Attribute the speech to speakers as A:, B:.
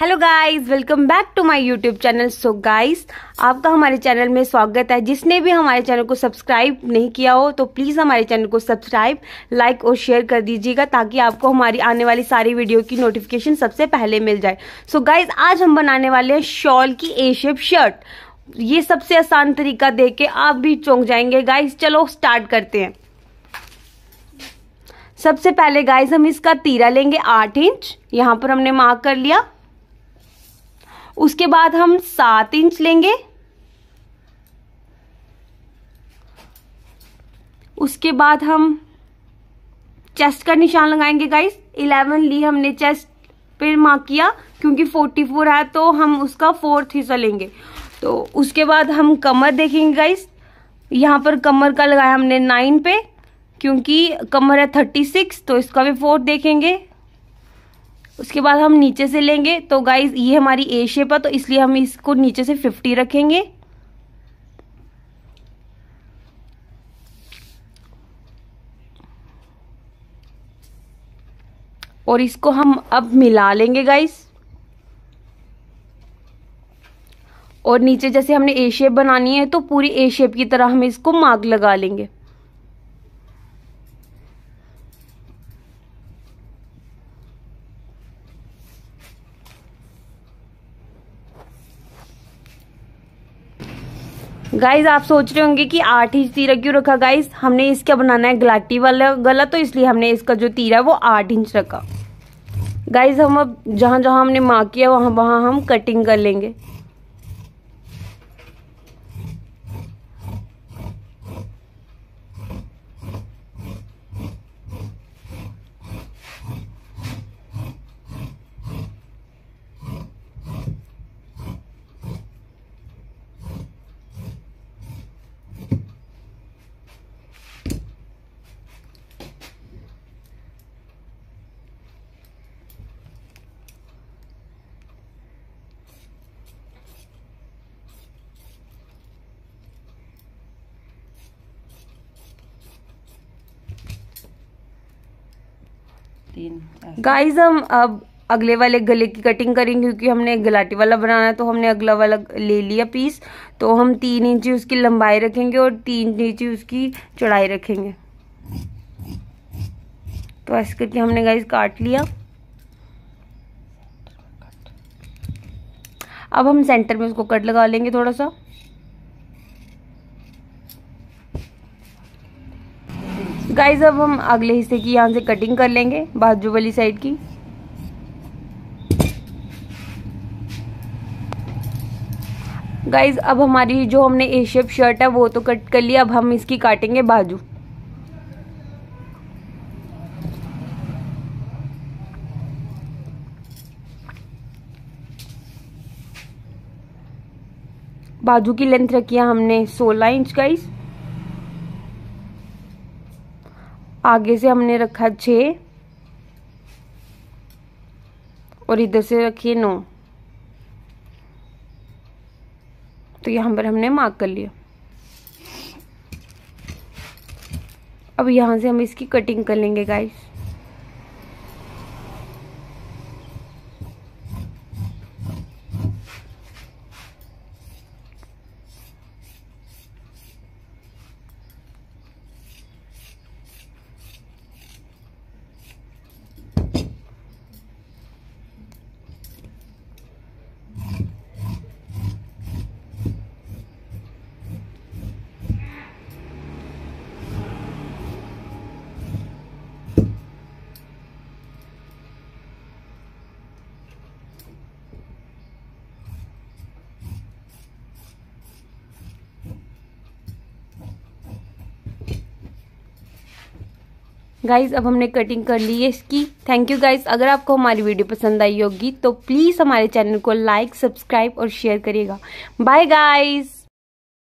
A: hello guys welcome back to my YouTube channel so guys आपका हमारे channel में स्वागत है जिसने भी हमारे चैनल को सब्सक्राइब नहीं किया हो तो प्लीज़ हमारे चैनल को सब्सक्राइब लाइक और शेयर कर दीजिएगा ताकि आपको हमारी आने वाली सारी वीडियो की नोटिफिकेशन सबसे पहले मिल जाए सो so गाइस आज हम बनाने वाले हैं शॉल की ए शेप शर्ट ये सबसे आसान तरीका दे के आप भी चौंक जाएंगे गाइज चलो स्टार्ट करते हैं सबसे पहले गाइज हम इसका तीरा लेंगे आठ इंच यहाँ पर हमने मार्क कर लिया उसके बाद हम सात इंच लेंगे उसके बाद हम चेस्ट का निशान लगाएंगे गाइस इलेवन ली हमने चेस्ट पे मार्क किया क्योंकि फोर्टी फोर है तो हम उसका फोर्थ हिस्सा लेंगे तो उसके बाद हम कमर देखेंगे गाइस यहाँ पर कमर का लगाया हमने नाइन पे क्योंकि कमर है थर्टी सिक्स तो इसका भी फोर्थ देखेंगे उसके बाद हम नीचे से लेंगे तो गाइज ये हमारी ए शेप है तो इसलिए हम इसको नीचे से फिफ्टी रखेंगे और इसको हम अब मिला लेंगे गाइस और नीचे जैसे हमने ए शेप बनानी है तो पूरी ए शेप की तरह हम इसको मार्क लगा लेंगे गाइज आप सोच रहे होंगे कि आठ इंच तीरा क्यों रखा गाइज हमने इसका बनाना है गलाटी वाला गला तो इसलिए हमने इसका जो तीरा है वो आठ इंच रखा गाइज हम अब जहाँ जहाँ हमने मार्क किया वहाँ वहाँ हम कटिंग कर लेंगे तीन गाइज हम अब अगले वाले गले की कटिंग करेंगे क्योंकि हमने गलाटी वाला बनाना है तो हमने अगला वाला ले लिया पीस तो हम तीन इंची उसकी लंबाई रखेंगे और तीन इंची उसकी चौड़ाई रखेंगे तो ऐसे करके हमने गाइस काट लिया अब हम सेंटर में उसको कट लगा लेंगे थोड़ा सा गाइज अब हम अगले हिस्से की यहाँ से कटिंग कर लेंगे बाजू वाली साइड की गाइज अब हमारी जो हमने ए शेप शर्ट है वो तो कट कर लिया अब हम इसकी काटेंगे बाजू बाजू की लेंथ रखी है हमने 16 इंच गाइज़ आगे से हमने रखा छ और इधर से रखिए नौ तो यहाँ पर हमने मार्क कर लिया अब यहाँ से हम इसकी कटिंग कर लेंगे गाइस गाइज अब हमने कटिंग कर ली है इसकी थैंक यू गाइज अगर आपको हमारी वीडियो पसंद आई होगी तो प्लीज़ हमारे चैनल को लाइक सब्सक्राइब और शेयर करिएगा बाय गाइज़